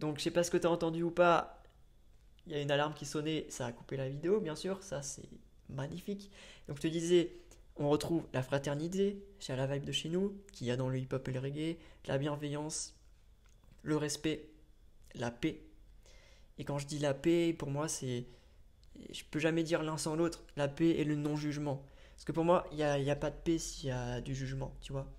Donc je sais pas ce que tu as entendu ou pas. Il y a une alarme qui sonnait, ça a coupé la vidéo, bien sûr, ça c'est magnifique. Donc je te disais, on retrouve la fraternité, c'est la vibe de chez nous, qu'il y a dans le hip-hop et le reggae, la bienveillance, le respect, la paix. Et quand je dis la paix, pour moi, c'est. Je peux jamais dire l'un sans l'autre, la paix et le non-jugement. Parce que pour moi, il n'y a pas de paix s'il y a du jugement, tu vois.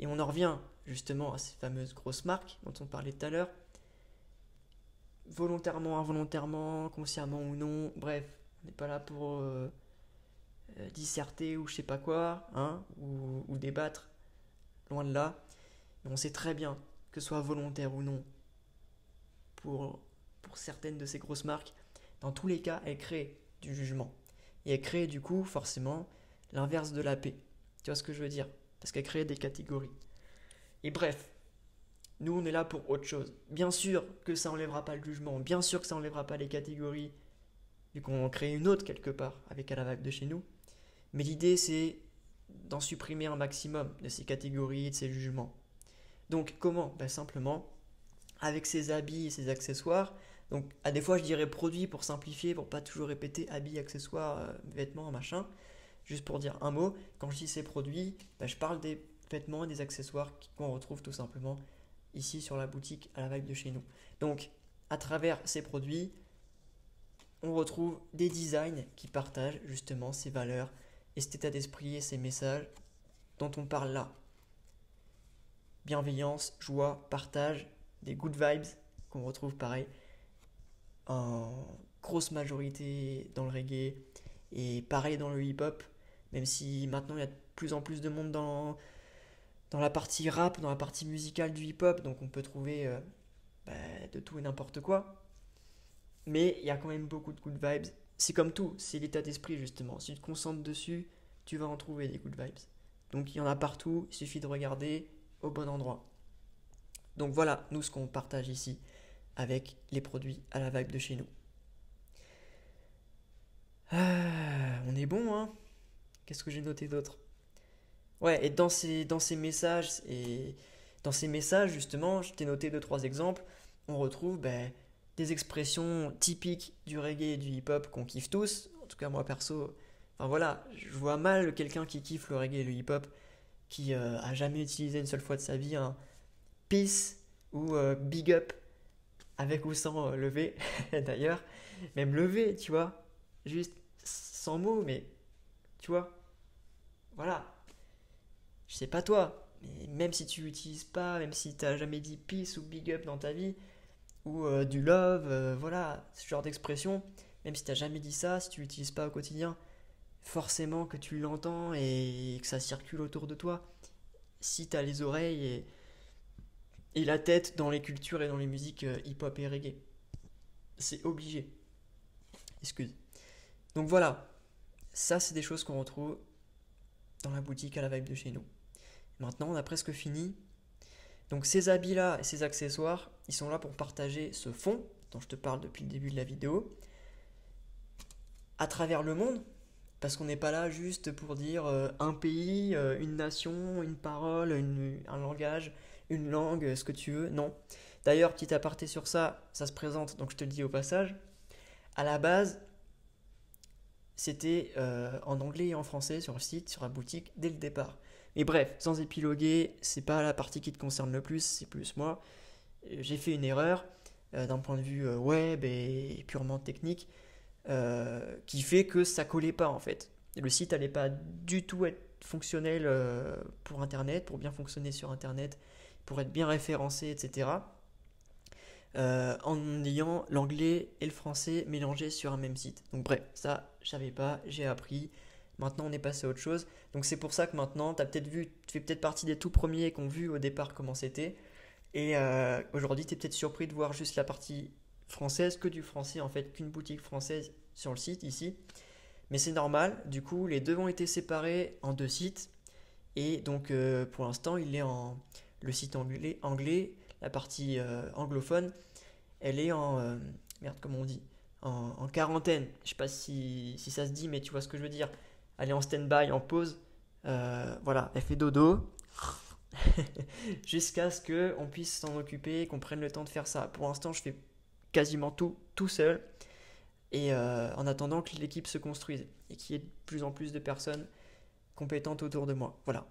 Et on en revient justement à ces fameuses grosses marques dont on parlait tout à l'heure volontairement, involontairement, consciemment ou non, bref, on n'est pas là pour euh, euh disserter ou je sais pas quoi, hein, ou, débattre, loin de là. mais on sait très bien, que soit volontaire ou non, pour, pour certaines de ces grosses marques, dans tous les cas, elles créent du jugement. Et elles créent du coup, forcément, l'inverse de la paix. Tu vois ce que je veux dire Parce qu'elles créent des catégories. Et bref, nous, on est là pour autre chose. Bien sûr que ça n'enlèvera pas le jugement, bien sûr que ça n'enlèvera pas les catégories, vu qu'on en crée une autre quelque part avec à la vague de chez nous. Mais l'idée, c'est d'en supprimer un maximum de ces catégories et de ces jugements. Donc, comment ben, Simplement, avec ces habits et ces accessoires. Donc, à des fois, je dirais produits pour simplifier, pour pas toujours répéter habits, accessoires, euh, vêtements, machin. Juste pour dire un mot, quand je dis ces produits, ben, je parle des vêtements et des accessoires qu'on retrouve tout simplement ici sur la boutique à la vague de chez nous. Donc, à travers ces produits, on retrouve des designs qui partagent justement ces valeurs et cet état d'esprit et ces messages dont on parle là. Bienveillance, joie, partage, des good vibes qu'on retrouve pareil en grosse majorité dans le reggae et pareil dans le hip-hop, même si maintenant il y a de plus en plus de monde dans dans la partie rap, dans la partie musicale du hip-hop, donc on peut trouver euh, bah, de tout et n'importe quoi. Mais il y a quand même beaucoup de good vibes. C'est comme tout, c'est l'état d'esprit justement. Si tu te concentres dessus, tu vas en trouver des good vibes. Donc il y en a partout, il suffit de regarder au bon endroit. Donc voilà, nous ce qu'on partage ici avec les produits à la vibe de chez nous. Ah, on est bon, hein Qu'est-ce que j'ai noté d'autre Ouais, et dans ces, dans ces messages, et dans ces messages, justement, je t'ai noté deux, trois exemples, on retrouve ben, des expressions typiques du reggae et du hip-hop qu'on kiffe tous. En tout cas, moi perso, enfin voilà, je vois mal quelqu'un qui kiffe le reggae et le hip-hop qui n'a euh, a jamais utilisé une seule fois de sa vie un peace ou euh, big up avec ou sans euh, lever d'ailleurs même lever tu vois juste sans mots mais tu vois voilà je sais pas toi, mais même si tu l'utilises pas, même si t'as jamais dit peace ou big up dans ta vie, ou euh, du love, euh, voilà, ce genre d'expression, même si t'as jamais dit ça, si tu l'utilises pas au quotidien, forcément que tu l'entends et que ça circule autour de toi. Si t'as les oreilles et, la tête dans les cultures et dans les musiques euh, hip-hop et reggae. C'est obligé. Excuse. Donc voilà, ça c'est des choses qu'on retrouve dans la boutique à la vibe de chez nous. Maintenant, on a presque fini. Donc ces habits-là et ces accessoires, ils sont là pour partager ce fond dont je te parle depuis le début de la vidéo à travers le monde. Parce qu'on n'est pas là juste pour dire euh, un pays, euh, une nation, une parole, un langage, une langue, ce que tu veux. Non. D'ailleurs, petit aparté sur ça, ça se présente, donc je te le dis au passage. À la base, c'était euh, en anglais et en français sur le site, sur la boutique, dès le départ. Et bref, sans épiloguer, c'est pas la partie qui te concerne le plus, c'est plus moi. Euh, j'ai fait une erreur euh, d'un point de vue euh, web et purement technique qui fait que ça collait pas en fait. Le site allait pas du tout être fonctionnel pour Internet, pour bien fonctionner sur Internet, pour être bien référencé, etc. en ayant l'anglais et le français mélangés sur un même site. Donc bref, ça, je savais pas, j'ai appris. Maintenant, on est passé à autre chose. Donc c'est pour ça que maintenant, tu as peut-être vu, tu fais peut-être partie des tout premiers qui ont vu au départ comment c'était. Et euh, aujourd'hui, tu es peut-être surpris de voir juste la partie française, que du français en fait, qu'une boutique française sur le site ici. Mais c'est normal, du coup, les deux ont été séparés en deux sites. Et donc, euh, pour l'instant, il est en le site anglais, anglais la partie euh, anglophone, elle est en merde, comment on dit, en, quarantaine. Je sais pas si, si ça se dit, mais tu vois ce que je veux dire elle en stand-by, en pause. Euh, voilà, elle fait dodo. Jusqu'à ce qu'on puisse s'en occuper, qu'on prenne le temps de faire ça. Pour l'instant, je fais quasiment tout tout seul. Et euh, en attendant que l'équipe se construise et qu'il y ait de plus en plus de personnes compétentes autour de moi. Voilà.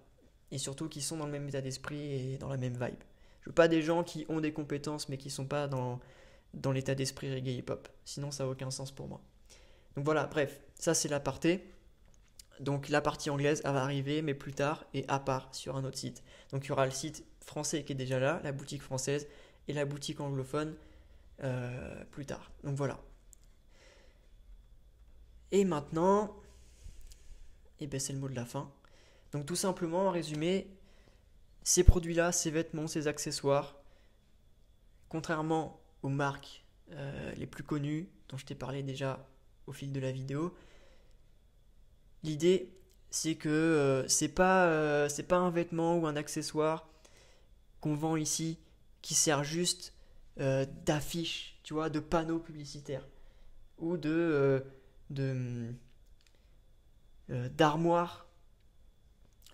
Et surtout qui sont dans le même état d'esprit et dans la même vibe. Je veux pas des gens qui ont des compétences mais qui sont pas dans, dans l'état d'esprit reggae hip-hop. Sinon, ça n'a aucun sens pour moi. Donc voilà, bref, ça c'est l'aparté. Donc la partie anglaise, va arriver, mais plus tard et à part sur un autre site. Donc il y aura le site français qui est déjà là, la boutique française et la boutique anglophone euh, plus tard. Donc voilà. Et maintenant, et eh ben, c'est le mot de la fin. Donc tout simplement, en résumé, ces produits-là, ces vêtements, ces accessoires, contrairement aux marques euh, les plus connues dont je t'ai parlé déjà au fil de la vidéo, L'idée, c'est que euh, euh, c'est pas, un vêtement ou un accessoire qu'on vend ici qui sert juste euh, d'affiche, tu vois, de panneau publicitaire ou de de d'armoire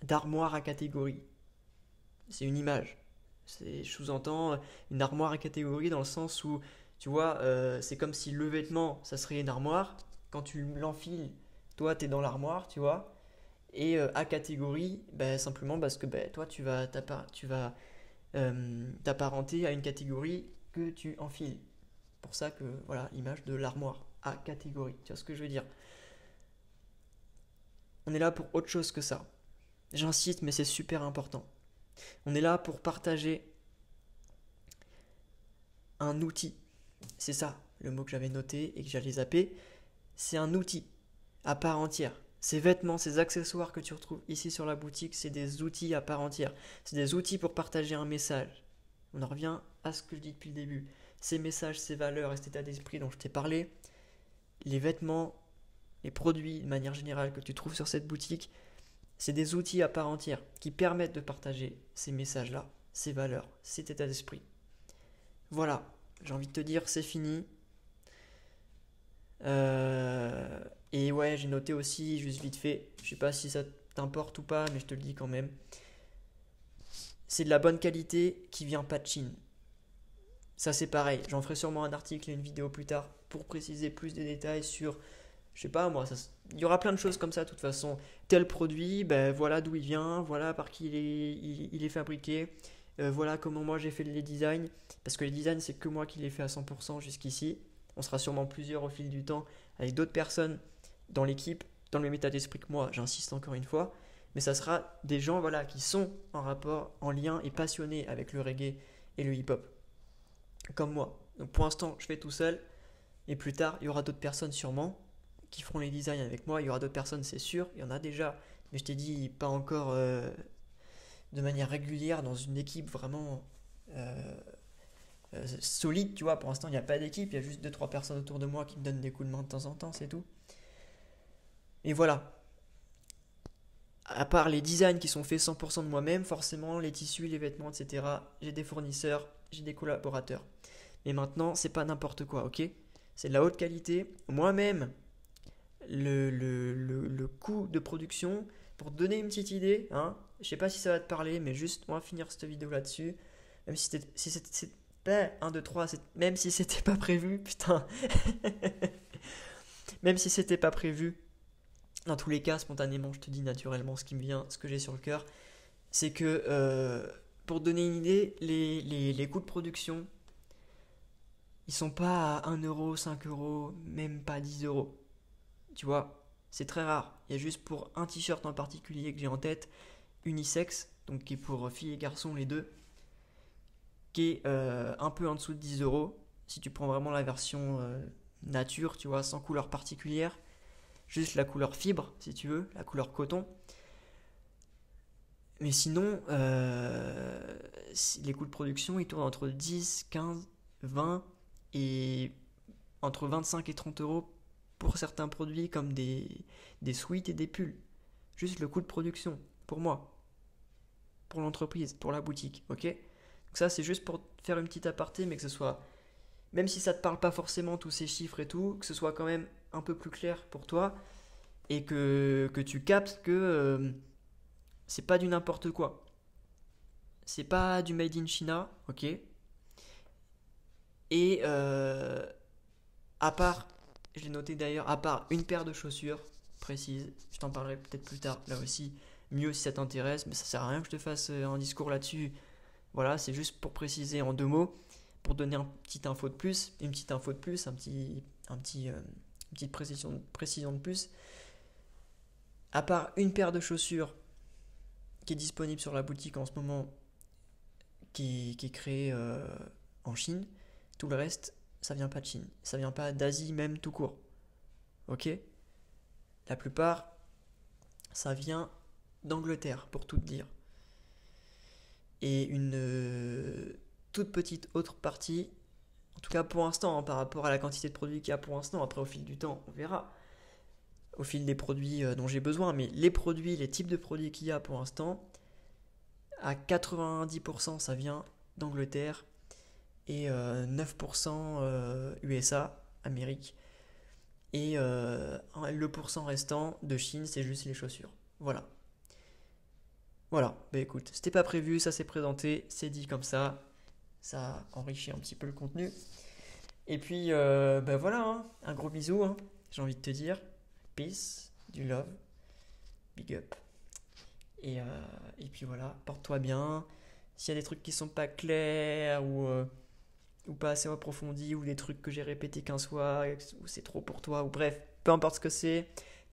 d'armoire à catégorie. C'est une image. C'est je sous-entends une armoire à catégorie dans le sens où tu vois, c'est comme si le vêtement, ça serait une armoire. Quand tu l'enfiles toi, tu es dans l'armoire, tu vois. Et euh, à catégorie, ben, simplement parce que ben, toi, tu vas euh, t'apparenter à une catégorie que tu enfiles. Pour ça que, voilà, l'image de l'armoire. à catégorie, tu vois ce que je veux dire. On est là pour autre chose que ça. J'insiste, mais c'est super important. On est là pour partager un outil. C'est ça le mot que j'avais noté et que j'allais zapper. C'est un outil à part entière. Ces vêtements, ces accessoires que tu retrouves ici sur la boutique, c'est des outils à part entière. C'est des outils pour partager un message. On en revient à ce que je dis depuis le début. Ces messages, ces valeurs et cet état d'esprit dont je t'ai parlé, les vêtements, les produits de manière générale que tu trouves sur cette boutique, c'est des outils à part entière qui permettent de partager ces messages-là, ces valeurs, cet état d'esprit. Voilà, j'ai envie de te dire, c'est fini. Euh, et ouais, j'ai noté aussi, juste vite fait, je sais pas si ça t'importe ou pas, mais je te le dis quand même. C'est de la bonne qualité qui vient pas de Chine. Ça c'est pareil, j'en ferai sûrement un article et une vidéo plus tard pour préciser plus de détails sur, je sais pas moi, il y aura plein de choses comme ça de toute façon. Tel produit, ben voilà d'où il vient, voilà par qui il est, il, est fabriqué, euh, voilà comment moi j'ai fait les designs, parce que les designs c'est que moi qui les fait à 100% jusqu'ici. On sera sûrement plusieurs au fil du temps avec d'autres personnes dans l'équipe, dans le même état d'esprit que moi, j'insiste encore une fois. Mais ça sera des gens voilà, qui sont en rapport, en lien et passionnés avec le reggae et le hip-hop. Comme moi. Donc pour l'instant, je fais tout seul. Et plus tard, il y aura d'autres personnes sûrement qui feront les designs avec moi. Il y aura d'autres personnes, c'est sûr. Il y en a déjà. Mais je t'ai dit, pas encore euh, de manière régulière dans une équipe vraiment euh, euh, solide, tu vois. Pour l'instant, il n'y a pas d'équipe, il y a juste 2-3 personnes autour de moi qui me donnent des coups de main de temps en temps, c'est tout. Et voilà. À part les designs qui sont faits 100% de moi-même, forcément, les tissus, les vêtements, etc., j'ai des fournisseurs, j'ai des collaborateurs. Mais maintenant, c'est pas n'importe quoi, ok C'est de la haute qualité. Moi-même, le, le, coût de production, pour donner une petite idée, hein, je sais pas si ça va te parler, mais juste, on finir cette vidéo là-dessus. Même si, si, un, 1, 2, 3, même si c'était pas prévu, putain. même si c'était pas prévu, dans tous les cas, spontanément, je te dis naturellement ce qui me vient, ce que j'ai sur le cœur, c'est que, euh, pour donner une idée, les, les, coûts de production, ils sont pas à 1 euro, 5 euros, même pas 10 euros. Tu vois, c'est très rare. Il y a juste pour un t-shirt en particulier que j'ai en tête, unisex, donc qui est pour filles et garçons les deux, qui est euh, un peu en dessous de 10 euros. Si tu prends vraiment la version euh, nature, tu vois, sans couleur particulière, juste la couleur fibre, si tu veux, la couleur coton. Mais sinon, euh, les coûts de production, ils tournent entre 10, 15, 20 et entre 25 et 30 euros pour certains produits comme des, des suites et des pulls. Juste le coût de production, pour moi, pour l'entreprise, pour la boutique, ok donc ça, c'est juste pour faire une petite aparté, mais que ce soit, même si ça ne te parle pas forcément tous ces chiffres et tout, que ce soit quand même un peu plus clair pour toi et que, que tu captes que euh, c'est pas du n'importe quoi. C'est pas du made in China, ok Et euh, à part, je l'ai noté d'ailleurs, à part une paire de chaussures précise, je t'en parlerai peut-être plus tard là aussi, mieux si ça t'intéresse, mais ça sert à rien que je te fasse euh, un discours là-dessus voilà, c'est juste pour préciser en deux mots, pour donner une petite info de plus, une petite info de plus, un petit, un petit, euh, une petite précision, précision de plus. À part une paire de chaussures qui est disponible sur la boutique en ce moment, qui, qui est créée euh, en Chine, tout le reste, ça vient pas de Chine, ça vient pas d'Asie même tout court. Ok La plupart, ça vient d'Angleterre, pour tout dire et une euh, toute petite autre partie, en tout cas pour l'instant, hein, par rapport à la quantité de produits qu'il y a pour l'instant, après au fil du temps, on verra, au fil des produits euh, dont j'ai besoin, mais les produits, les types de produits qu'il y a pour l'instant, à 90% ça vient d'Angleterre et 9% euh, USA, Amérique. Et le pourcent restant de Chine, c'est juste les chaussures. Voilà. Voilà, bah écoute, c'était pas prévu, ça s'est présenté, c'est dit comme ça, ça enrichit un petit peu le contenu. Et puis, euh, bah voilà, hein, un gros bisou, hein, j'ai envie de te dire. Peace, du love, big up. Et, euh, et puis voilà, porte-toi bien. S'il y a des trucs qui sont pas clairs ou, euh, ou pas assez approfondis ou des trucs que j'ai répétés qu'un soir, ou c'est trop pour toi ou bref, peu importe ce que c'est,